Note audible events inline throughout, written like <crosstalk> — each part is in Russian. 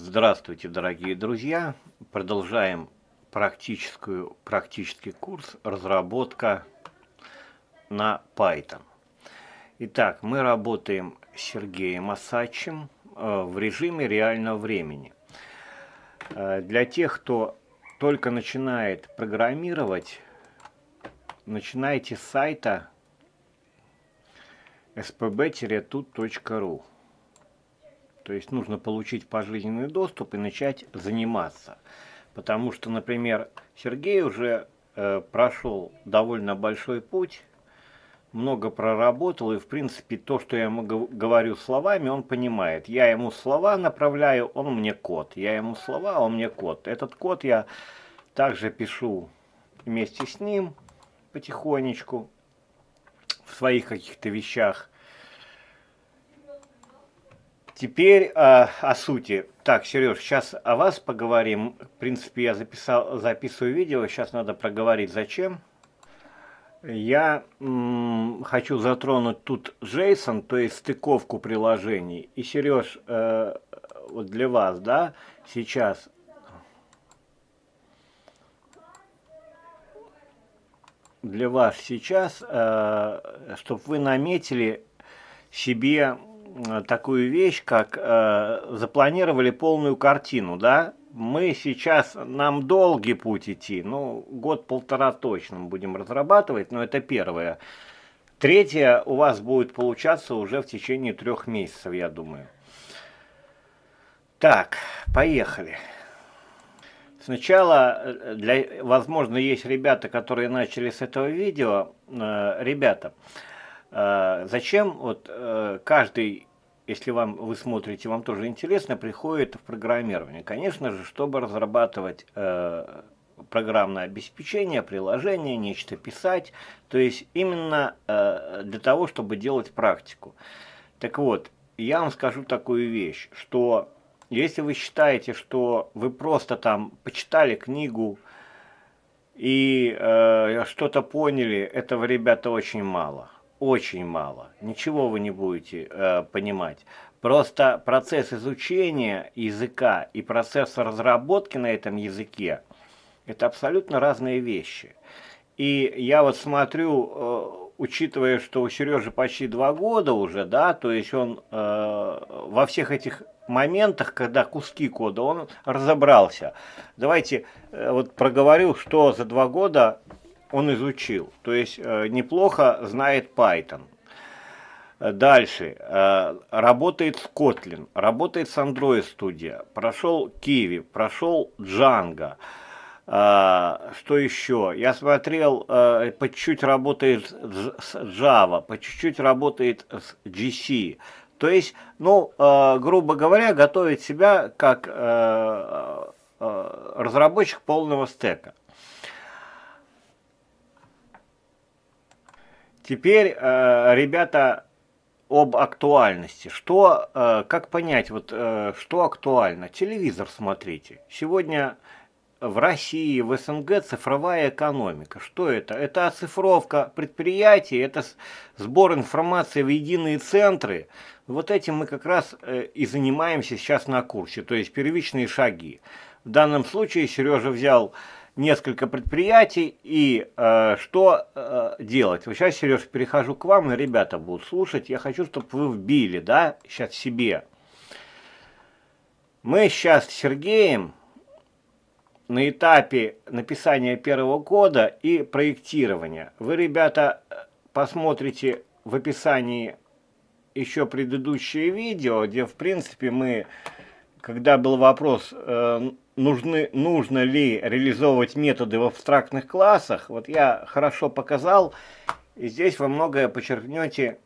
Здравствуйте, дорогие друзья! Продолжаем практическую, практический курс «Разработка на Python». Итак, мы работаем с Сергеем Осадчим э, в режиме реального времени. Э, для тех, кто только начинает программировать, начинайте с сайта spb-tut.ru. То есть нужно получить пожизненный доступ и начать заниматься. Потому что, например, Сергей уже э, прошел довольно большой путь, много проработал, и в принципе то, что я ему говорю словами, он понимает. Я ему слова направляю, он мне код. Я ему слова, он мне код. Этот код я также пишу вместе с ним потихонечку в своих каких-то вещах. Теперь э, о сути. Так, Сереж, сейчас о вас поговорим. В принципе, я записал, записываю видео, сейчас надо проговорить зачем. Я м, хочу затронуть тут Джейсон, то есть стыковку приложений. И, Сереж, э, вот для вас, да, сейчас... Для вас сейчас, э, чтобы вы наметили себе Э, такую вещь, как э, запланировали полную картину, да? Мы сейчас, нам долгий путь идти, ну, год-полтора точно мы будем разрабатывать, но это первое. Третье у вас будет получаться уже в течение трех месяцев, я думаю. Так, поехали. Сначала, э, для, возможно, есть ребята, которые начали с этого видео. Э, ребята, э, зачем вот э, каждый если вам, вы смотрите, вам тоже интересно, приходит в программирование. Конечно же, чтобы разрабатывать э, программное обеспечение, приложение, нечто писать, то есть именно э, для того, чтобы делать практику. Так вот, я вам скажу такую вещь, что если вы считаете, что вы просто там почитали книгу и э, что-то поняли, этого, ребята, очень мало – очень мало. Ничего вы не будете э, понимать. Просто процесс изучения языка и процесс разработки на этом языке – это абсолютно разные вещи. И я вот смотрю, э, учитывая, что у Сережи почти два года уже, да, то есть он э, во всех этих моментах, когда куски кода, он разобрался. Давайте э, вот проговорю, что за два года он изучил, то есть э, неплохо знает Python. Дальше. Э, работает с Kotlin, работает с Android Studio, прошел Kiwi, прошел Django. Э, что еще? Я смотрел, по чуть-чуть работает с Java, по чуть-чуть работает с GC. То есть, ну, грубо говоря, готовит себя как разработчик полного стека. Теперь, э, ребята, об актуальности. Что, э, как понять, вот, э, что актуально? Телевизор смотрите. Сегодня в России, в СНГ цифровая экономика. Что это? Это оцифровка предприятий, это сбор информации в единые центры. Вот этим мы как раз и занимаемся сейчас на курсе, то есть первичные шаги. В данном случае Сережа взял несколько предприятий и э, что э, делать. Вот сейчас, Сереж, перехожу к вам, и ребята будут слушать. Я хочу, чтобы вы вбили, да, сейчас себе. Мы сейчас с Сергеем на этапе написания первого кода и проектирования. Вы, ребята, посмотрите в описании еще предыдущее видео, где, в принципе, мы, когда был вопрос... Э, нужны, нужно ли реализовывать методы в абстрактных классах, вот я хорошо показал, и здесь вы многое подчеркнете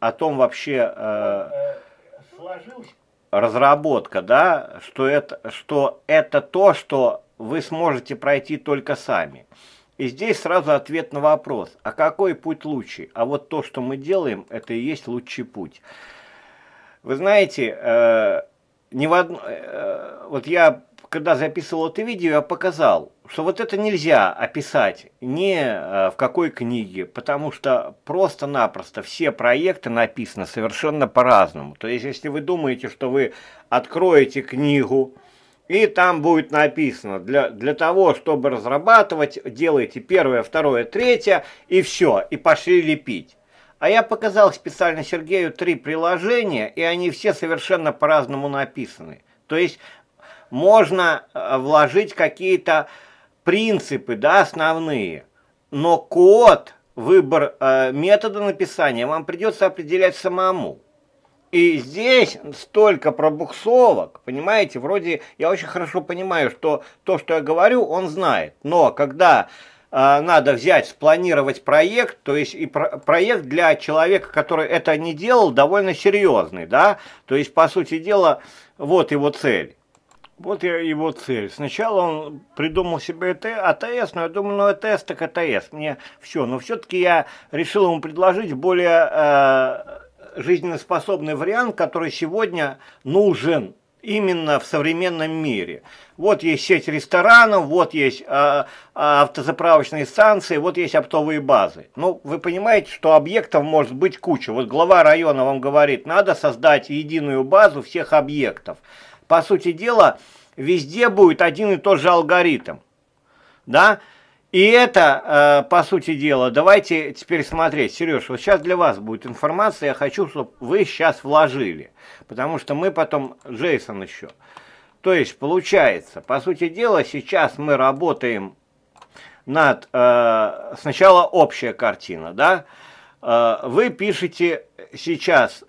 о том вообще э, разработка, да, что это, что это то, что вы сможете пройти только сами. И здесь сразу ответ на вопрос, а какой путь лучший? А вот то, что мы делаем, это и есть лучший путь. Вы знаете, э, ни в од... Э, э, вот я когда записывал это видео, я показал, что вот это нельзя описать ни э, в какой книге, потому что просто-напросто все проекты написаны совершенно по-разному. То есть, если вы думаете, что вы откроете книгу, и там будет написано, для, для того, чтобы разрабатывать, делайте первое, второе, третье, и все, и пошли лепить. А я показал специально Сергею три приложения, и они все совершенно по-разному написаны. То есть можно э, вложить какие-то принципы, да, основные, но код, выбор э, метода написания вам придется определять самому. И здесь столько пробуксовок, понимаете, вроде я очень хорошо понимаю, что то, что я говорю, он знает, но когда Э, надо взять, спланировать проект, то есть и про проект для человека, который это не делал, довольно серьезный, да, то есть, по сути дела, вот его цель. Вот его цель. Сначала он придумал себе АТС, но я думаю, ну АТС так АТС, мне все. Но все-таки я решил ему предложить более э, жизнеспособный вариант, который сегодня нужен именно в современном мире. Вот есть сеть ресторанов, вот есть а, а, автозаправочные станции, вот есть оптовые базы. Ну, вы понимаете, что объектов может быть куча. Вот глава района вам говорит, надо создать единую базу всех объектов. По сути дела, везде будет один и тот же алгоритм. Да? И это, э, по сути дела, давайте теперь смотреть. Сереж, вот сейчас для вас будет информация, я хочу, чтобы вы сейчас вложили, потому что мы потом, Джейсон еще. То есть, получается, по сути дела, сейчас мы работаем над, э, сначала общая картина, да, э, вы пишете сейчас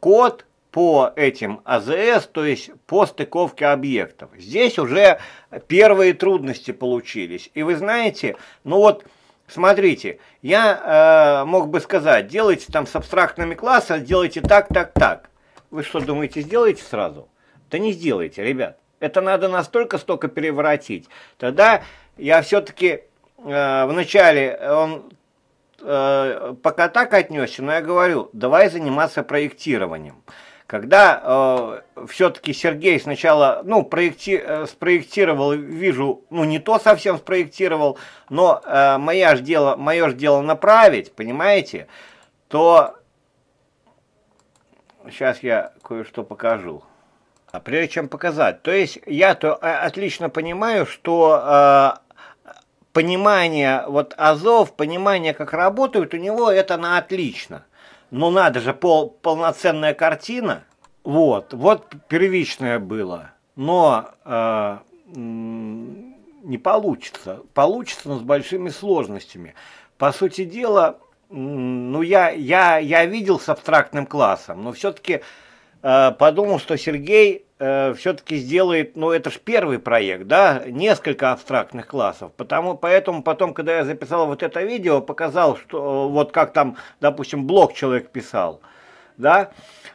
код, по этим АЗС, то есть по стыковке объектов. Здесь уже первые трудности получились. И вы знаете, ну вот... Смотрите, я э, мог бы сказать, делайте там с абстрактными классами, делайте так, так, так. Вы что, думаете, сделаете сразу? Да не сделайте, ребят. Это надо настолько столько переворотить. Тогда я все-таки э, вначале, он э, пока так отнесся, но я говорю, давай заниматься проектированием когда э, все-таки Сергей сначала, ну, проекти, э, спроектировал, вижу, ну, не то совсем спроектировал, но э, мое же дело, мое же дело направить, понимаете, то сейчас я кое-что покажу. А прежде чем показать, то есть я-то э, отлично понимаю, что э, понимание вот Азов, понимание, как работают, у него это на отлично ну надо же, пол, полноценная картина. Вот, вот первичное было. Но э, не получится. Получится, но с большими сложностями. По сути дела, ну я, я, я видел с абстрактным классом, но все-таки Э, подумал, что Сергей э, все-таки сделает, ну это же первый проект, да, несколько абстрактных классов, потому поэтому потом, когда я записал вот это видео, показал, что э, вот как там, допустим, блок человек писал, да,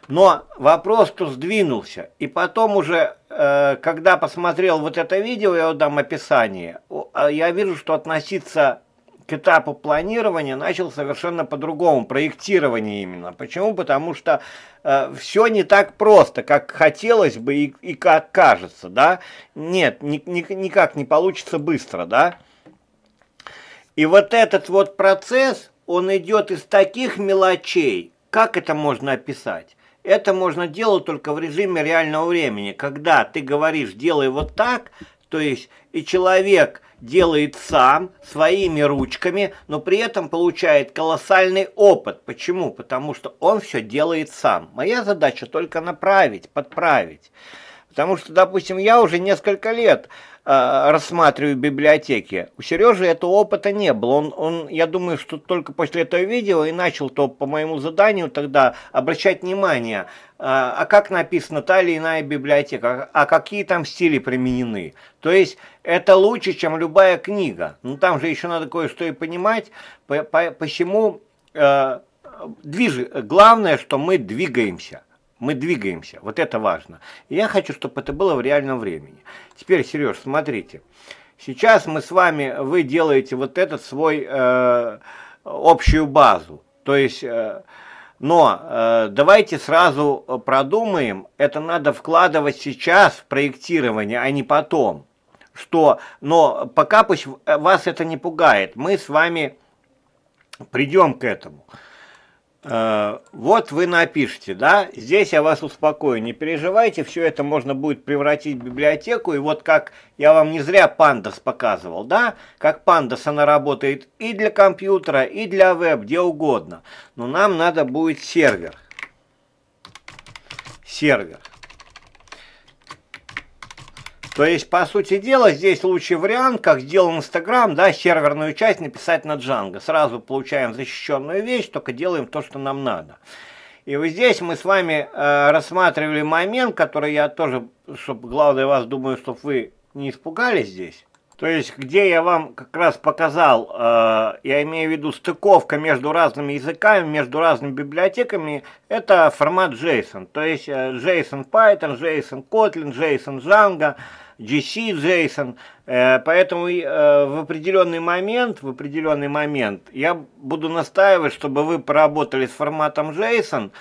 но вопрос-то сдвинулся, и потом уже, когда посмотрел вот это видео, я вот дам описание, а я вижу, что относиться к этапу планирования начал совершенно по-другому, проектирование именно. Почему? Потому что э, все не так просто, как хотелось бы и, и как кажется, да? Нет, ни, ни, никак не получится быстро, да? И вот этот вот процесс, он идет из таких мелочей, как это можно описать? Это можно делать только в режиме реального времени, когда ты говоришь «делай вот так», то есть и человек делает сам своими ручками, но при этом получает колоссальный опыт. Почему? Потому что он все делает сам. Моя задача только направить, подправить. Потому что, допустим, я уже несколько лет Э, рассматриваю библиотеки. У Сережи этого опыта не было. Он, он, я думаю, что только после этого видео и начал то по моему заданию тогда обращать внимание, э, а как написана та или иная библиотека, а какие там стили применены. То есть это лучше, чем любая книга. Но ну, там же еще надо кое-что и понимать, по, по, почему э, движ... главное, что мы двигаемся. Мы двигаемся, вот это важно. я хочу, чтобы это было в реальном времени. Теперь, Сереж, смотрите. Сейчас мы с вами, вы делаете вот этот свой э, общую базу. То есть... Э, но э, давайте сразу продумаем, это надо вкладывать сейчас в проектирование, а не потом. Что, но пока пусть э, вас это не пугает, мы с вами придем к этому. Э, вот вы напишите, да, здесь я вас успокою, не переживайте, все это можно будет превратить в библиотеку, и вот как я вам не зря Pandas показывал, да, как Pandas она работает и для компьютера, и для веб, где угодно, но нам надо будет сервер, сервер. То есть, по сути дела, здесь лучший вариант, как сделал Инстаграм, да, серверную часть написать на Django. Сразу получаем защищенную вещь, только делаем то, что нам надо. И вот здесь мы с вами э, рассматривали момент, который я тоже, чтобы главное вас, думаю, чтобы вы не испугались здесь. То есть, где я вам как раз показал, э, я имею в виду стыковка между разными языками, между разными библиотеками, это формат JSON. То есть, э, JSON Python, JSON Kotlin, JSON Django, GC JSON. Э, поэтому э, в определенный момент, в определенный момент я буду настаивать, чтобы вы поработали с форматом JSON,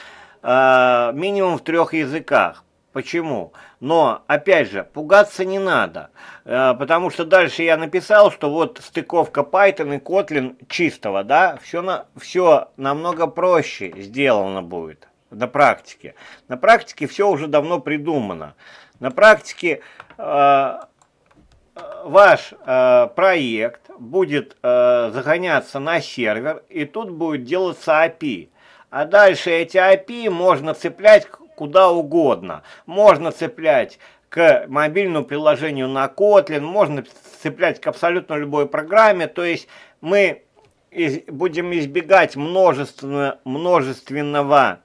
э, минимум в трех языках. Почему? Но, опять же, пугаться не надо, э, потому что дальше я написал, что вот стыковка Python и Kotlin чистого, да, все, на, все намного проще сделано будет на практике. На практике все уже давно придумано. На практике э, э, ваш э, проект будет э, загоняться на сервер, и тут будет делаться API. А дальше эти API можно цеплять куда угодно. Можно цеплять к мобильному приложению на Kotlin, можно цеплять к абсолютно любой программе. То есть мы из, будем избегать множественно, множественного,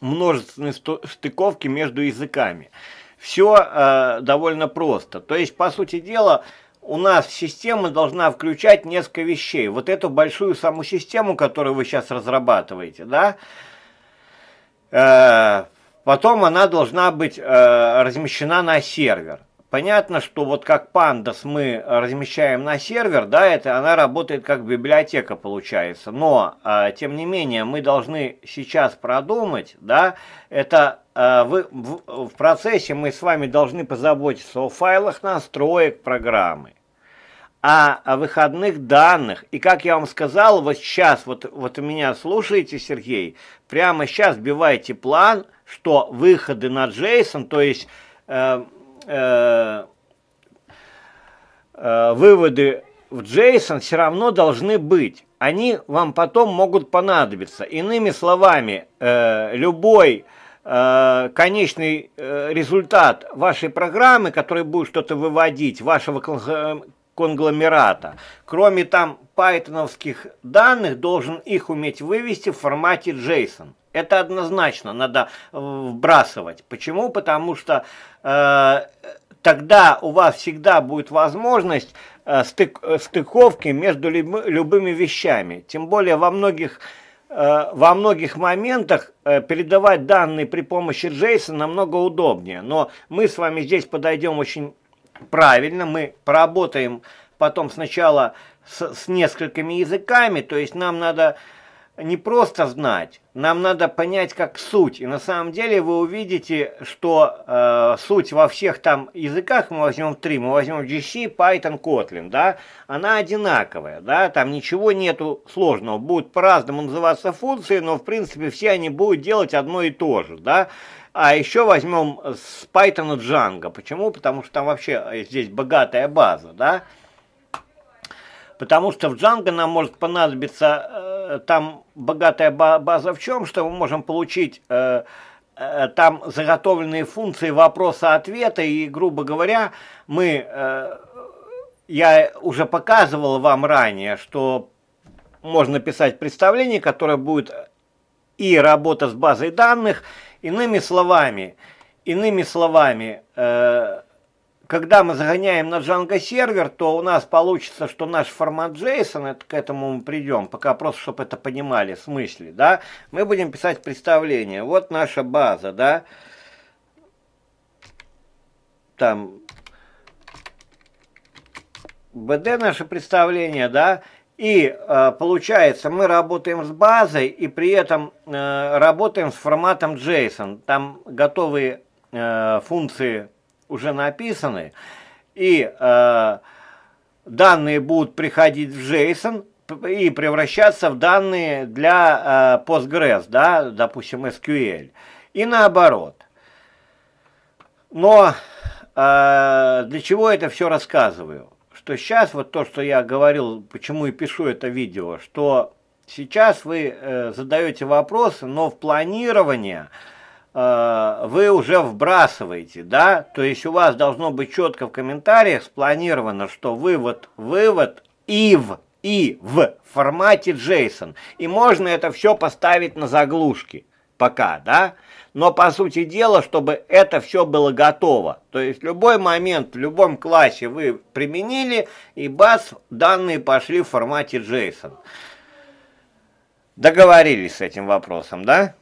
множественной стыковки между языками. Все э, довольно просто. То есть, по сути дела, у нас система должна включать несколько вещей. Вот эту большую саму систему, которую вы сейчас разрабатываете, да, э, Э, потом она должна быть э, размещена на сервер. Понятно, что вот как Pandas мы размещаем на сервер, да, это она работает как библиотека получается, но э, тем не менее мы должны сейчас продумать, да, это э, вы, в, в процессе мы с вами должны позаботиться о файлах настроек программы, о, о выходных данных. И как я вам сказал, вот сейчас, вот, вот меня слушаете, Сергей, прямо сейчас вбиваете план, что выходы на JSON, то есть э, э, э, выводы в JSON все равно должны быть. Они вам потом могут понадобиться. Иными словами, э, любой э, конечный э, результат вашей программы, который будет что-то выводить, вашего конгломерата. Кроме там пайтоновских данных, должен их уметь вывести в формате JSON. Это однозначно надо э, вбрасывать. Почему? Потому что э, тогда у вас всегда будет возможность э, стык, э, стыковки между люб, любыми вещами. Тем более во многих э, во многих моментах передавать данные при помощи JSON намного удобнее. Но мы с вами здесь подойдем очень правильно, мы поработаем потом сначала с, с несколькими языками, то есть нам надо не просто знать, нам надо понять как суть. И на самом деле вы увидите, что э, суть во всех там языках, мы возьмем три, мы возьмем GC, Python, Kotlin, да, она одинаковая, да, там ничего нету сложного. Будут по-разному называться функции, но в принципе все они будут делать одно и то же, да. А еще возьмем э, с Python Django. Почему? Потому что там вообще э, здесь богатая база, да? Потому что в Django нам может понадобиться, э, там богатая база в чем, что мы можем получить э, э, там заготовленные функции вопроса-ответа, и, грубо говоря, мы, э, я уже показывал вам ранее, что можно писать представление, которое будет и работа с базой данных, Иными словами, иными словами, э, когда мы загоняем на Django сервер, то у нас получится, что наш формат JSON, это к этому мы придем, пока просто, чтобы это понимали, смысле, да, мы будем писать представление. Вот наша база, да, там, БД наше представление, да, и э, получается, мы работаем с базой и при этом э, работаем с форматом JSON. Там готовые э, функции уже написаны. И данные будут приходить в JSON и превращаться в данные для Postgres, да, допустим, SQL. И наоборот. Но для чего это все рассказываю? что сейчас вот то, что я говорил, почему и пишу это видео, что сейчас вы э, задаете вопросы, но в планировании э, вы уже вбрасываете, да, то есть у вас должно быть четко в комментариях спланировано, что вывод, вывод и в и в формате JSON. И можно это все поставить на заглушки пока, да? но по сути дела, чтобы это все было готово. То есть любой момент в любом классе вы применили, и баз данные пошли в формате JSON. Договорились с этим вопросом, да?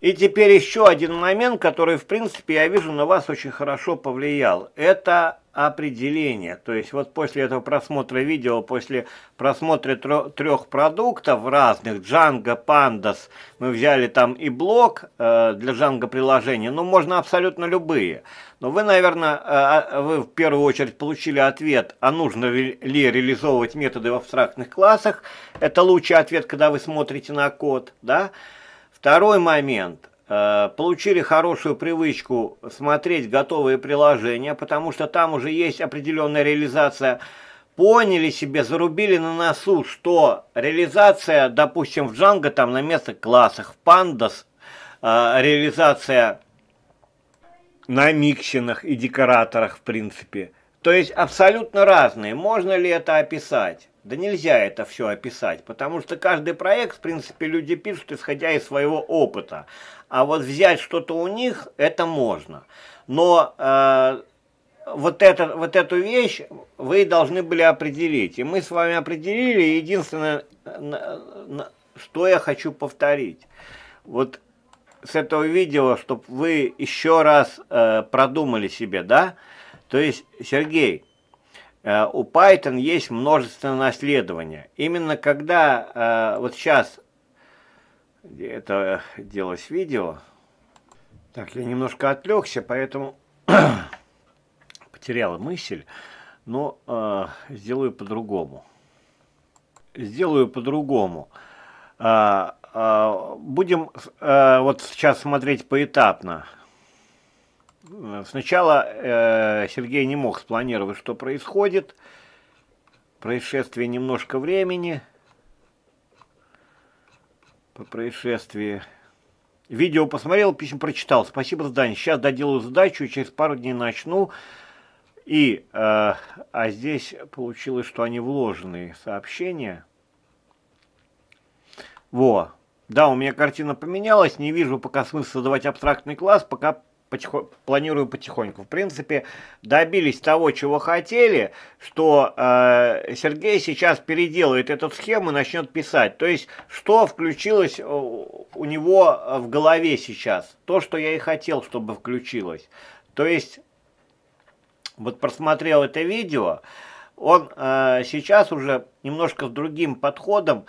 И теперь еще один момент, который, в принципе, я вижу, на вас очень хорошо повлиял. Это определение. То есть вот после этого просмотра видео, после просмотра трех продуктов разных, Django, Pandas, мы взяли там и блок э, для Django приложения, ну можно абсолютно любые. Но вы, наверное, э, а, вы в первую очередь получили ответ, а нужно ли реализовывать методы в абстрактных классах. Это лучший ответ, когда вы смотрите на код, да? Второй момент – Э, получили хорошую привычку смотреть готовые приложения, потому что там уже есть определенная реализация, поняли себе, зарубили на носу, что реализация, допустим, в Django там на местных классах, в Pandas э, реализация на миксинах и декораторах, в принципе. То есть абсолютно разные. Можно ли это описать? Да нельзя это все описать, потому что каждый проект, в принципе, люди пишут, исходя из своего опыта а вот взять что-то у них, это можно. Но э, вот, это, вот эту вещь вы должны были определить. И мы с вами определили, единственное, что я хочу повторить. Вот с этого видео, чтобы вы еще раз э, продумали себе, да? То есть, Сергей, э, у Python есть множественное наследование. Именно когда э, вот сейчас где это делалось видео. Так, я немножко отвлекся, поэтому <clears throat> потерял мысль, но э, сделаю по-другому. Сделаю по-другому. Э, э, будем э, вот сейчас смотреть поэтапно. Сначала э, Сергей не мог спланировать, что происходит. Происшествие немножко времени – происшествии. Видео посмотрел, письмо прочитал. Спасибо, задание. Сейчас доделаю задачу, через пару дней начну. И, э, а здесь получилось, что они вложенные сообщения. Во. Да, у меня картина поменялась, не вижу пока смысла давать абстрактный класс, пока потихо... планирую потихоньку. В принципе, добились того, чего хотели, что э, Сергей сейчас переделает эту схему и начнет писать. То есть, что включилось э, у него в голове сейчас? То, что я и хотел, чтобы включилось. То есть, вот просмотрел это видео, он э, сейчас уже немножко с другим подходом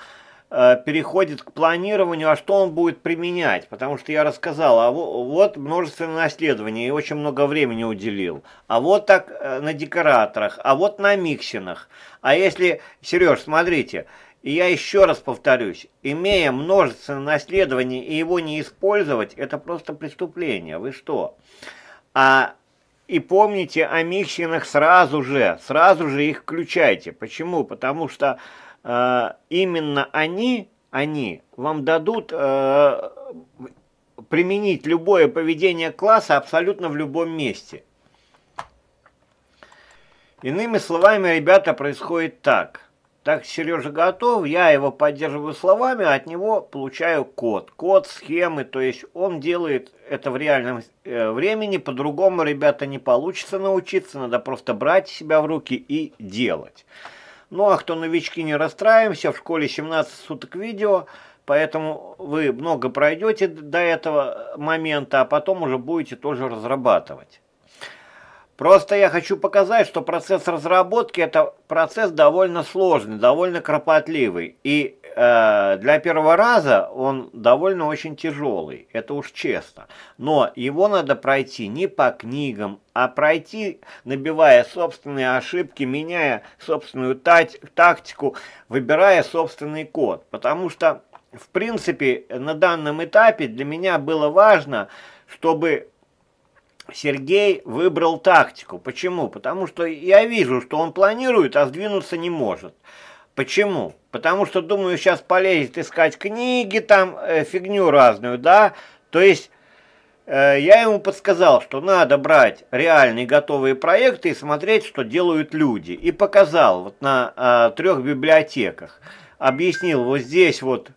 Э, переходит к планированию, а что он будет применять, потому что я рассказал, а вот множественное наследование, и очень много времени уделил, а вот так э, на декораторах, а вот на миксинах, а если, Сереж, смотрите, и я еще раз повторюсь, имея множественное наследование и его не использовать, это просто преступление, вы что? А и помните о миксинах сразу же, сразу же их включайте. Почему? Потому что э, именно они, они вам дадут э, применить любое поведение класса абсолютно в любом месте. Иными словами, ребята, происходит так. Так, Сережа готов, я его поддерживаю словами, а от него получаю код. Код схемы, то есть он делает это в реальном э, времени, по-другому, ребята, не получится научиться, надо просто брать себя в руки и делать. Ну а кто новички, не расстраиваемся, в школе 17 суток видео, поэтому вы много пройдете до этого момента, а потом уже будете тоже разрабатывать. Просто я хочу показать, что процесс разработки – это процесс довольно сложный, довольно кропотливый. И э, для первого раза он довольно очень тяжелый, это уж честно. Но его надо пройти не по книгам, а пройти, набивая собственные ошибки, меняя собственную тактику, выбирая собственный код. Потому что, в принципе, на данном этапе для меня было важно, чтобы Сергей выбрал тактику. Почему? Потому что я вижу, что он планирует, а сдвинуться не может. Почему? Потому что, думаю, сейчас полезет искать книги, там э, фигню разную, да? То есть э, я ему подсказал, что надо брать реальные готовые проекты и смотреть, что делают люди. И показал вот на э, а, трех библиотеках. Объяснил, вот здесь вот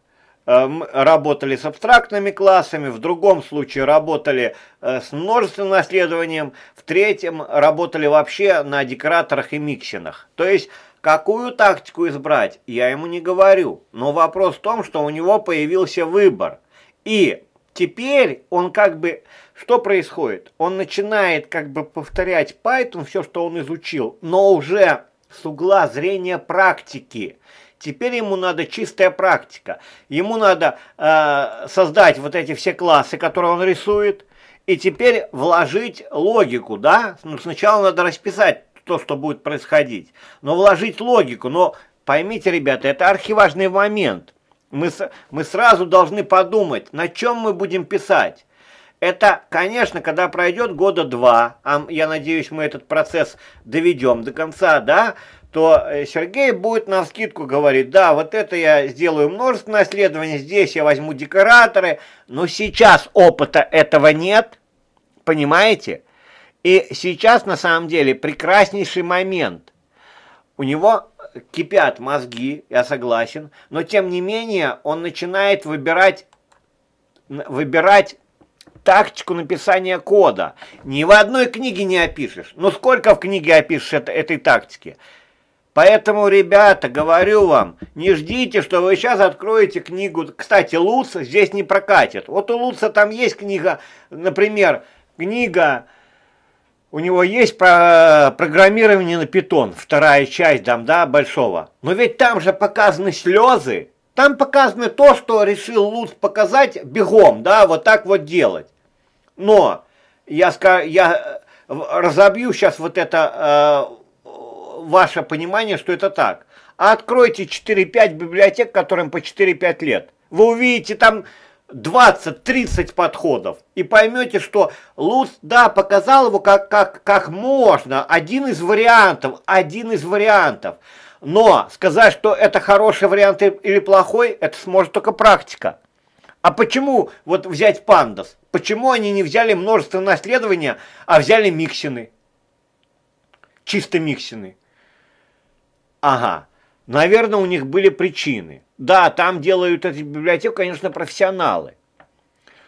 Э, работали с абстрактными классами, в другом случае работали э, с множественным наследованием, в третьем работали вообще на декораторах и миксинах. То есть, какую тактику избрать, я ему не говорю. Но вопрос в том, что у него появился выбор. И теперь он как бы... Что происходит? Он начинает как бы повторять Python, все, что он изучил, но уже с угла зрения практики. Теперь ему надо чистая практика. Ему надо э, создать вот эти все классы, которые он рисует, и теперь вложить логику, да? Ну, сначала надо расписать то, что будет происходить, но вложить логику. Но поймите, ребята, это архиважный момент. Мы, мы сразу должны подумать, на чем мы будем писать. Это, конечно, когда пройдет года два, а я надеюсь, мы этот процесс доведем до конца, да, то э, Сергей будет на скидку говорить, да, вот это я сделаю множественное наследований, здесь я возьму декораторы, но сейчас опыта этого нет, понимаете? И сейчас на самом деле прекраснейший момент. У него кипят мозги, я согласен, но тем не менее он начинает выбирать, выбирать тактику написания кода. Ни в одной книге не опишешь. Ну сколько в книге опишешь это, этой тактики? Поэтому, ребята, говорю вам, не ждите, что вы сейчас откроете книгу. Кстати, Луц здесь не прокатит. Вот у Луца там есть книга, например, книга... У него есть про программирование на питон, вторая часть там, да, большого. Но ведь там же показаны слезы, там показано то, что решил Луц показать бегом, да, вот так вот делать. Но я, я э, разобью сейчас вот это э, ваше понимание, что это так. Откройте 4-5 библиотек, которым по 4-5 лет. Вы увидите там 20-30 подходов и поймете, что Луц, да, показал его как, как, как можно, один из вариантов, один из вариантов. Но сказать, что это хороший вариант или плохой, это сможет только практика. А почему вот взять пандас? Почему они не взяли множество наследования, а взяли миксины? Чисто миксины. Ага. Наверное, у них были причины. Да, там делают эти библиотеку, конечно, профессионалы.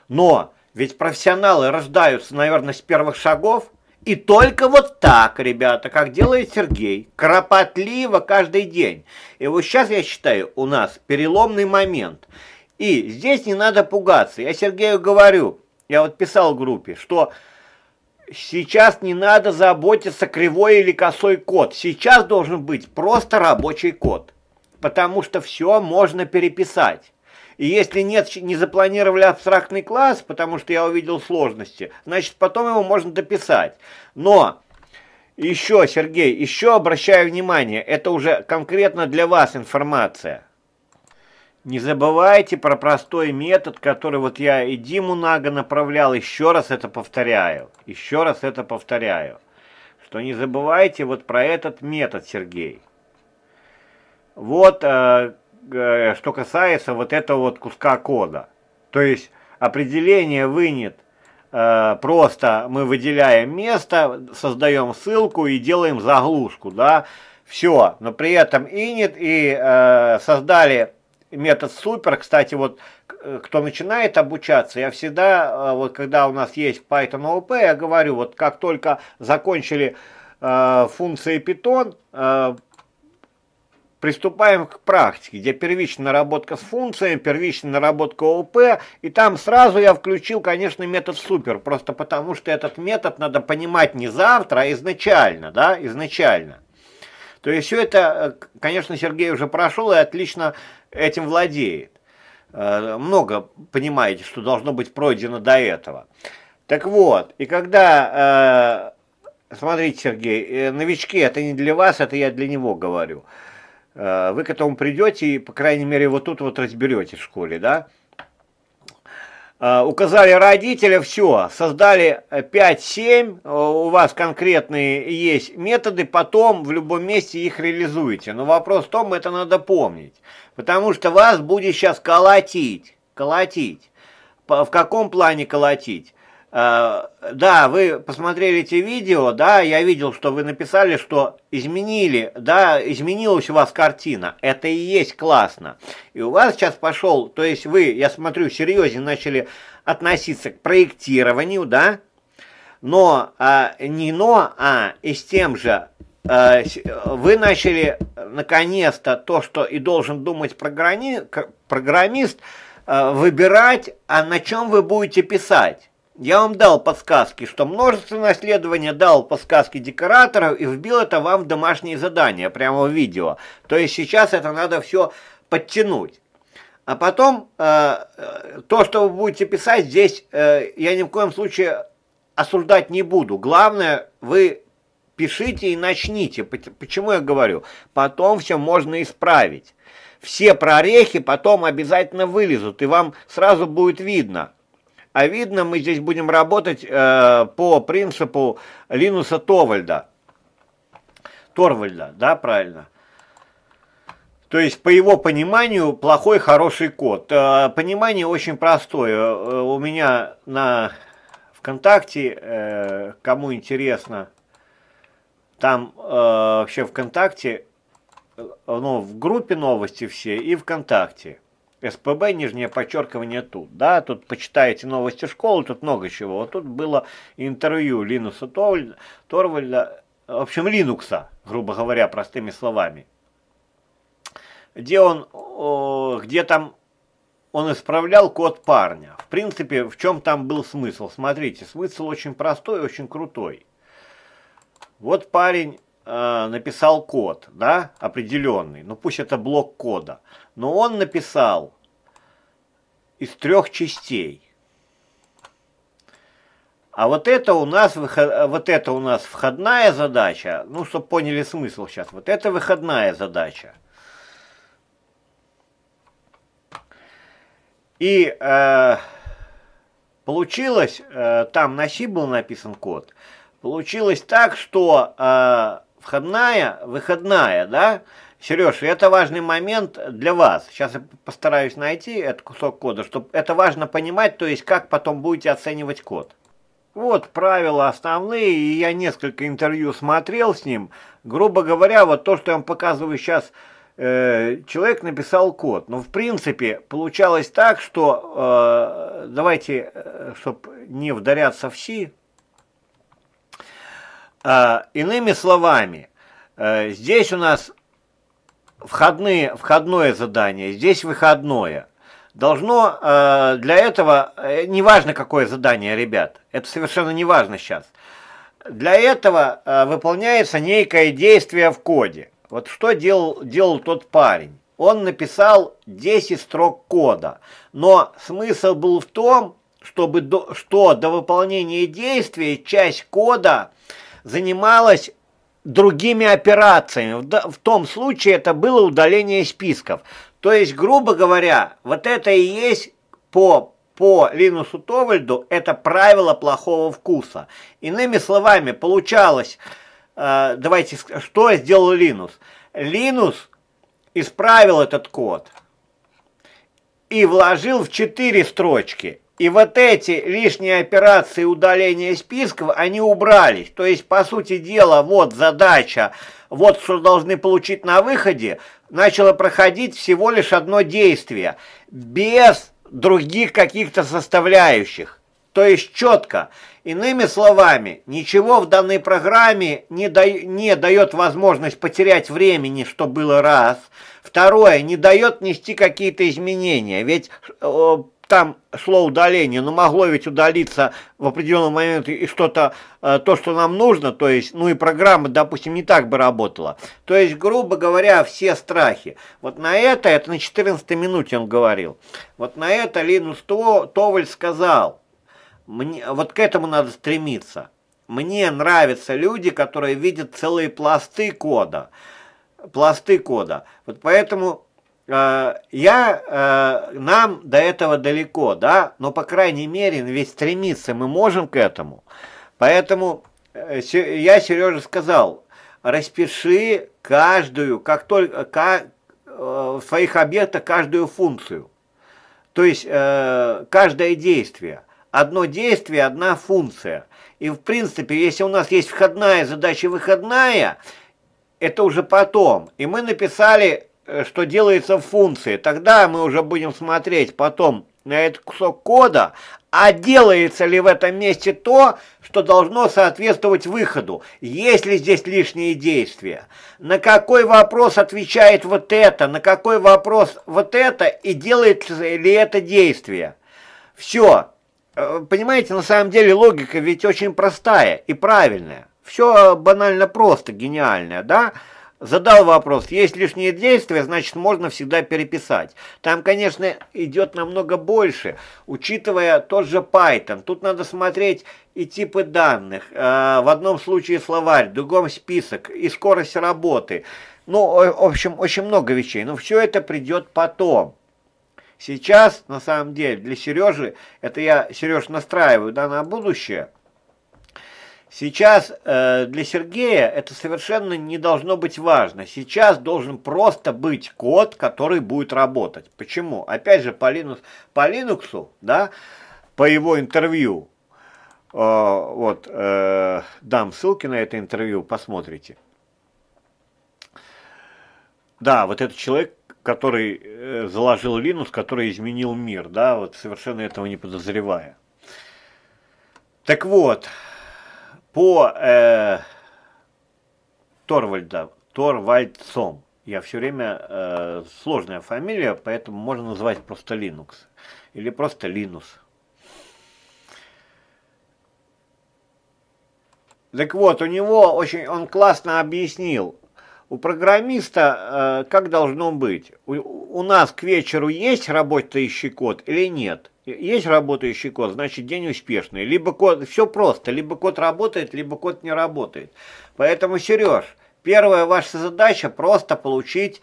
Но ведь профессионалы рождаются, наверное, с первых шагов. И только вот так, ребята, как делает Сергей, кропотливо каждый день. И вот сейчас, я считаю, у нас переломный момент – и здесь не надо пугаться. Я Сергею говорю, я вот писал в группе, что сейчас не надо заботиться кривой или косой код. Сейчас должен быть просто рабочий код. Потому что все можно переписать. И если нет, не запланировали абстрактный класс, потому что я увидел сложности, значит потом его можно дописать. Но еще, Сергей, еще обращаю внимание, это уже конкретно для вас информация. Не забывайте про простой метод, который вот я и Диму Нага направлял, еще раз это повторяю, еще раз это повторяю, что не забывайте вот про этот метод, Сергей. Вот э, э, что касается вот этого вот куска кода. То есть определение вынет э, просто мы выделяем место, создаем ссылку и делаем заглушку, да, все, но при этом init и э, создали метод супер. Кстати, вот э, кто начинает обучаться, я всегда, э, вот когда у нас есть Python OOP, я говорю, вот как только закончили э, функции Python, э, приступаем к практике, где первичная наработка с функциями, первичная наработка ОП, и там сразу я включил, конечно, метод супер, просто потому что этот метод надо понимать не завтра, а изначально, да, изначально. То есть все это, э, конечно, Сергей уже прошел и отлично этим владеет. Э, много понимаете, что должно быть пройдено до этого. Так вот, и когда, э, смотрите, Сергей, э, новички, это не для вас, это я для него говорю. Вы к этому придете и, по крайней мере, вот тут вот разберете в школе, да? указали родителя, все, создали 5-7, у вас конкретные есть методы, потом в любом месте их реализуете. Но вопрос в том, это надо помнить. Потому что вас будет сейчас колотить. Колотить. в каком плане колотить? Э, да, вы посмотрели эти видео, да, я видел, что вы написали, что изменили, да, изменилась у вас картина. Это и есть классно. И у вас сейчас пошел, то есть вы, я смотрю, серьезно начали относиться к проектированию, да, но, а, не но, а и с тем же Э, э, вы начали наконец-то то, что и должен думать программи, программист, э, выбирать, а на чем вы будете писать. Я вам дал подсказки, что множество наследования, дал подсказки декораторов и вбил это вам в домашние задания, прямо в видео. То есть сейчас это надо все подтянуть. А потом э, то, что вы будете писать, здесь э, я ни в коем случае осуждать не буду. Главное, вы пишите и начните. Почему я говорю? Потом все можно исправить. Все прорехи потом обязательно вылезут, и вам сразу будет видно. А видно, мы здесь будем работать э, по принципу Линуса Товальда. Торвальда, да, правильно? То есть, по его пониманию, плохой, хороший код. Э, понимание очень простое. Э, у меня на ВКонтакте, э, кому интересно, там э, вообще ВКонтакте, э, ну, в группе новости все и ВКонтакте. СПБ, нижнее подчеркивание тут, да, тут почитаете новости школы, тут много чего. Вот тут было интервью Линуса Торвальда, в общем, Линукса, грубо говоря, простыми словами. Где он, где там он исправлял код парня. В принципе, в чем там был смысл? Смотрите, смысл очень простой, очень крутой. Вот парень э, написал код, да, определенный, ну пусть это блок кода, но он написал из трех частей. А вот это у нас э, вот это у нас входная задача, ну, чтобы поняли смысл сейчас. Вот это выходная задача. И э, получилось, э, там на C был написан код, Получилось так, что э, входная, выходная, да? Сереж, это важный момент для вас. Сейчас я постараюсь найти этот кусок кода, чтобы это важно понимать, то есть как потом будете оценивать код. Вот правила основные, и я несколько интервью смотрел с ним. Грубо говоря, вот то, что я вам показываю сейчас, э, человек написал код. Но ну, в принципе получалось так, что э, давайте, э, чтобы не вдаряться в си, Э, иными словами, э, здесь у нас входные, входное задание, здесь выходное. Должно э, для этого, э, неважно какое задание, ребят, это совершенно не важно сейчас, для этого э, выполняется некое действие в коде. Вот что делал, делал тот парень? Он написал 10 строк кода, но смысл был в том, чтобы до, что до выполнения действия часть кода э, занималась другими операциями. В, том случае это было удаление списков. То есть, грубо говоря, вот это и есть по по Линусу Товальду это правило плохого вкуса. Иными словами, получалось, э, давайте, что сделал Линус? Линус исправил этот код и вложил в четыре строчки. И вот эти лишние операции удаления списков, они убрались. То есть, по сути дела, вот задача, вот что должны получить на выходе, начало проходить всего лишь одно действие, без других каких-то составляющих. То есть четко. Иными словами, ничего в данной программе не, да, не дает возможность потерять времени, что было раз. Второе, не дает нести какие-то изменения. Ведь э, там шло удаление, но ну, могло ведь удалиться в определенный момент и что-то, э, то, что нам нужно, то есть, ну и программа, допустим, не так бы работала. То есть, грубо говоря, все страхи. Вот на это, это на 14 минуте он говорил, вот на это Линус Товаль сказал, мне, вот к этому надо стремиться. Мне нравятся люди, которые видят целые пласты кода, пласты кода. Вот поэтому Э, я, э, нам до этого далеко, да, но, по крайней мере, весь стремиться мы можем к этому. Поэтому э, я Сереже сказал, распиши каждую, как только, как, в своих объектах каждую функцию. То есть, каждое действие. Одно действие, одна функция. И, в принципе, если у нас есть входная задача, выходная, это уже потом. И мы написали Э, что делается в функции. Тогда мы уже будем смотреть потом на этот кусок кода, а делается ли в этом месте то, что должно соответствовать выходу? Есть ли здесь лишние действия? На какой вопрос отвечает вот это? На какой вопрос вот это? И делает ли это действие? Все. Э, понимаете, на самом деле логика ведь очень простая и правильная. Все э, банально просто, гениальное, да? Да. Задал вопрос, есть лишние действия, значит можно всегда переписать. Там, конечно, идет намного больше, учитывая тот же Python. Тут надо смотреть и типы данных. А, в одном случае словарь, в другом список и скорость работы. Ну, в общем, очень много вещей. Но все это придет потом. Сейчас, на самом деле, для Сережи, это я, Сереж, настраиваю да, на будущее – Сейчас э, для Сергея это совершенно не должно быть важно. Сейчас должен просто быть код, который будет работать. Почему? Опять же, по, Linux, по Linux, да, по его интервью, э, вот, э, дам ссылки на это интервью, посмотрите. Да, вот этот человек, который э, заложил Linux, который изменил мир, да, вот совершенно этого не подозревая. Так вот, по э, Торвальда, Торвальдсом. Я все время э, сложная фамилия, поэтому можно назвать просто Linux или просто Линус. Так вот, у него очень, он классно объяснил, у программиста э, как должно быть? У, у нас к вечеру есть работающий код или нет? Есть работающий код, значит день успешный. Либо код, все просто, либо код работает, либо код не работает. Поэтому, Сереж, первая ваша задача просто получить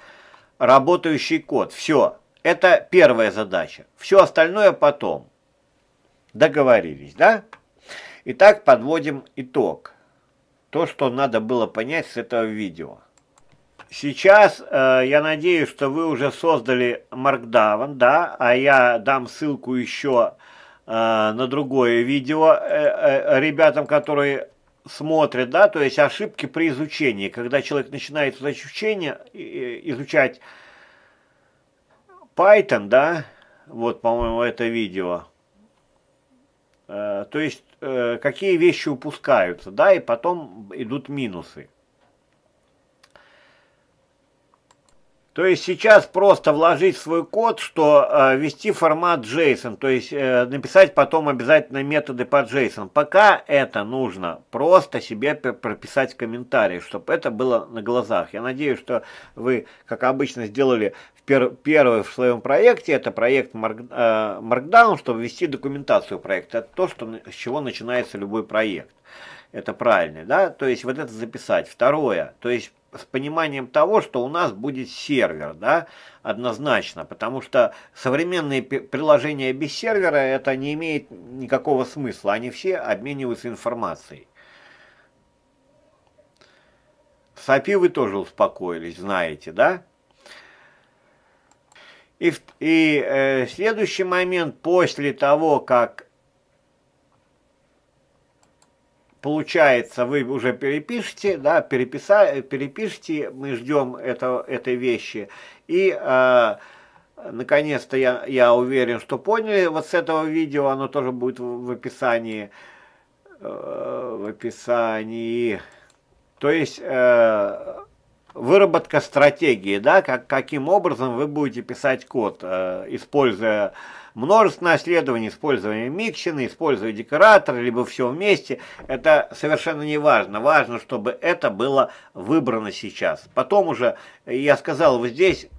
работающий код. Все, это первая задача. Все остальное потом. Договорились, да? Итак, подводим итог. То, что надо было понять с этого видео. Сейчас э, я надеюсь, что вы уже создали Markdown, да, а я дам ссылку еще э, на другое видео э, э, ребятам, которые смотрят, да, то есть ошибки при изучении, когда человек начинает изучение, изучать Python, да, вот, по-моему, это видео, э, то есть э, какие вещи упускаются, да, и потом идут минусы. То есть сейчас просто вложить свой код, что э, формат JSON, то есть э, написать потом обязательно методы по JSON. Пока это нужно просто себе прописать комментарий, чтобы это было на глазах. Я надеюсь, что вы, как обычно, сделали в пер первый в своем проекте, это проект марк э, Markdown, чтобы ввести документацию проекта. Это то, что, с чего начинается любой проект. Это правильно, да? То есть вот это записать. Второе, то есть с пониманием того, что у нас будет сервер, да, однозначно, потому что современные приложения без сервера это не имеет никакого смысла, они все обмениваются информацией. Сапи вы тоже успокоились, знаете, да? И, и э, следующий момент, после того, как получается, вы уже перепишете, да, переписа, перепишите, мы ждем этого этой вещи. И э, наконец-то я, я уверен, что поняли вот с этого видео, оно тоже будет в, в описании. Э, в описании. То есть э, выработка стратегии, да, как, каким образом вы будете писать код, э, используя Множество наследований использование микшена, использование декоратора, либо все вместе. Это совершенно не важно. Важно, чтобы это было выбрано сейчас. Потом уже, э, я сказал, вот здесь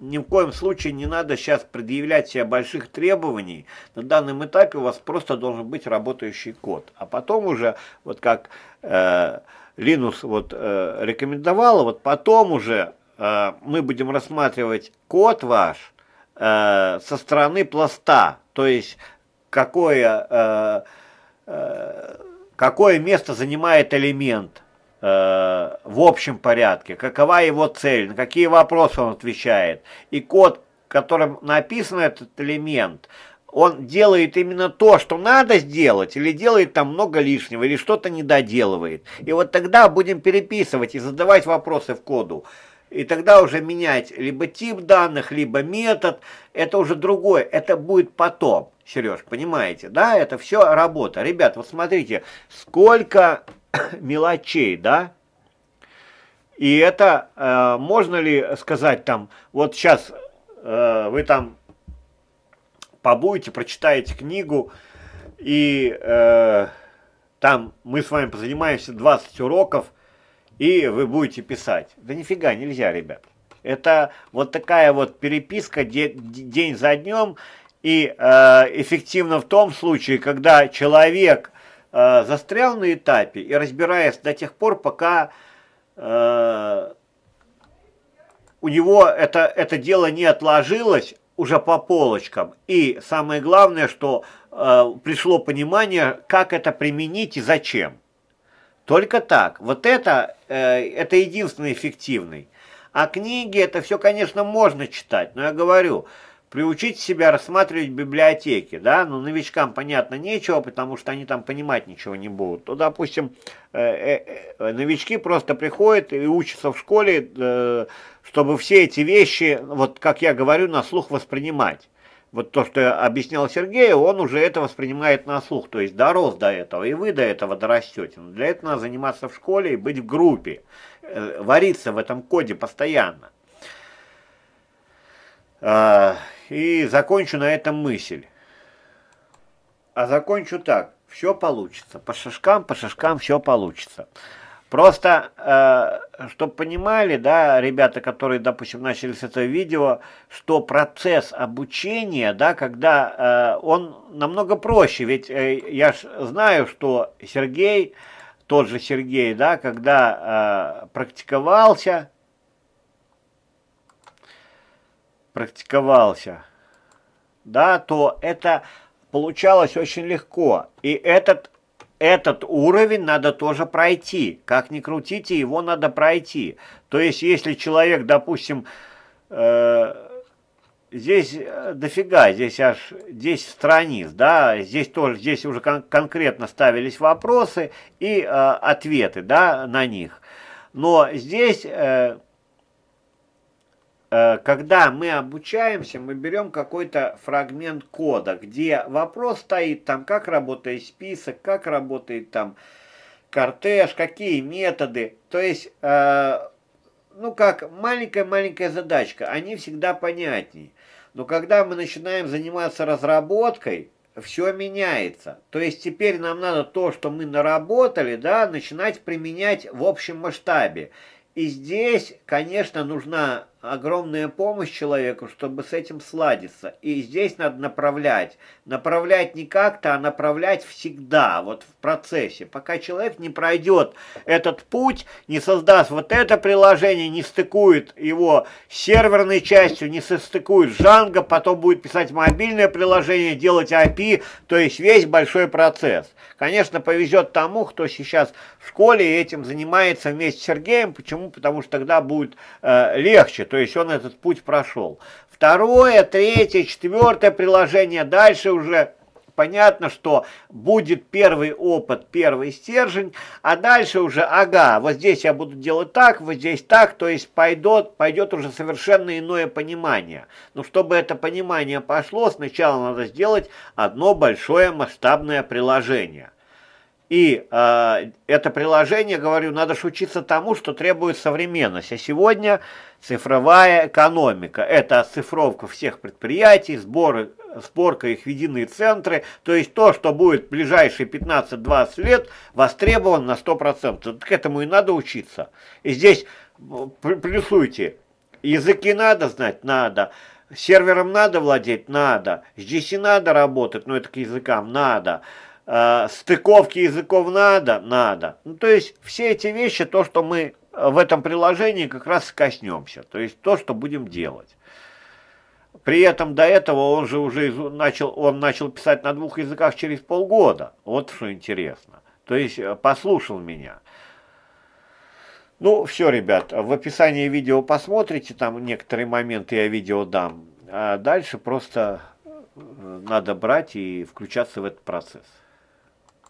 ни в коем случае не надо сейчас предъявлять себе больших требований. На данном этапе у вас просто должен быть работающий код. А потом уже, вот как э, Linux вот, э, рекомендовала, вот потом уже э, мы будем рассматривать код ваш, Э, со стороны пласта, то есть какое, э, э, какое место занимает элемент э, в общем порядке, какова его цель, на какие вопросы он отвечает. И код, которым написан этот элемент, он делает именно то, что надо сделать, или делает там много лишнего, или что-то недоделывает. И вот тогда будем переписывать и задавать вопросы в коду. И тогда уже менять либо тип данных, либо метод. Это уже другое. Это будет потом, Сереж, понимаете? Да, это все работа. Ребят, вот смотрите, сколько <coughs> мелочей, да? И это, э, можно ли сказать там, вот сейчас э, вы там побудете, прочитаете книгу, и э, там мы с вами позанимаемся 20 уроков, и вы будете писать. Да нифига нельзя, ребят. Это вот такая вот переписка день за днем, и э, эффективно в том случае, когда человек э, застрял на этапе и разбирается до тех пор, пока э, у него это, это дело не отложилось уже по полочкам. И самое главное, что э, пришло понимание, как это применить и зачем. Только так. Вот это, э, это единственный эффективный. А книги, это все, конечно, можно читать, но я говорю, приучить себя рассматривать библиотеки, да, но ну, новичкам, понятно, нечего, потому что они там понимать ничего не будут. То, ну, допустим, э -э -э, новички просто приходят и учатся в школе, э, чтобы все эти вещи, вот как я говорю, на слух воспринимать вот то, что я объяснял Сергею, он уже это воспринимает на слух, то есть дорос до этого, и вы до этого дорастете. Но для этого надо заниматься в школе и быть в группе, э, вариться в этом коде постоянно. А, и закончу на этом мысль. А закончу так. Все получится. По шажкам, по шажкам все получится. Просто, э, чтобы понимали, да, ребята, которые, допустим, начали с этого видео, что процесс обучения, да, когда э, он намного проще, ведь э, я ж знаю, что Сергей, тот же Сергей, да, когда э, практиковался, практиковался, да, то это получалось очень легко. И этот этот уровень надо тоже пройти. Как ни крутите, его надо пройти. То есть, если человек, допустим, э, здесь э, дофига, здесь аж 10 страниц, да, здесь тоже, здесь уже кон конкретно ставились вопросы и э, ответы, да, на них. Но здесь... Э, Э, когда мы обучаемся, мы берем какой-то фрагмент кода, где вопрос стоит там, как работает список, как работает там кортеж, какие методы. То есть, э, ну как маленькая-маленькая задачка, они всегда понятнее. Но когда мы начинаем заниматься разработкой, все меняется. То есть теперь нам надо то, что мы наработали, да, начинать применять в общем масштабе. И здесь, конечно, нужна огромная помощь человеку, чтобы с этим сладиться. И здесь надо направлять. Направлять не как-то, а направлять всегда, вот в процессе. Пока человек не пройдет этот путь, не создаст вот это приложение, не стыкует его с серверной частью, не состыкует Django, потом будет писать мобильное приложение, делать API, то есть весь большой процесс. Конечно, повезет тому, кто сейчас в школе этим занимается вместе с Сергеем. Почему? Потому что тогда будет э, легче то есть он этот путь прошел. Второе, третье, четвертое приложение, дальше уже понятно, что будет первый опыт, первый стержень, а дальше уже, ага, вот здесь я буду делать так, вот здесь так, то есть пойдет, пойдет уже совершенно иное понимание. Но чтобы это понимание пошло, сначала надо сделать одно большое масштабное приложение. И э, это приложение, говорю, надо учиться тому, что требует современность. А сегодня цифровая экономика. Это оцифровка всех предприятий, сборы, сборка их в единые центры. То есть то, что будет в ближайшие 15-20 лет, востребовано на 100%. К этому и надо учиться. И здесь ну, плюсуйте. Языки надо знать? Надо. Сервером надо владеть? Надо. С GC надо работать? но ну, это к языкам. Надо. Надо. Э, стыковки языков надо? Надо. Ну, то есть все эти вещи, то, что мы э, в этом приложении как раз коснемся, то есть то, что будем делать. При этом до этого он же уже начал, он начал писать на двух языках через полгода. Вот что интересно. То есть э, послушал меня. Ну, все, ребят, в описании видео посмотрите, там некоторые моменты я видео дам. А дальше просто надо брать и включаться в этот процесс.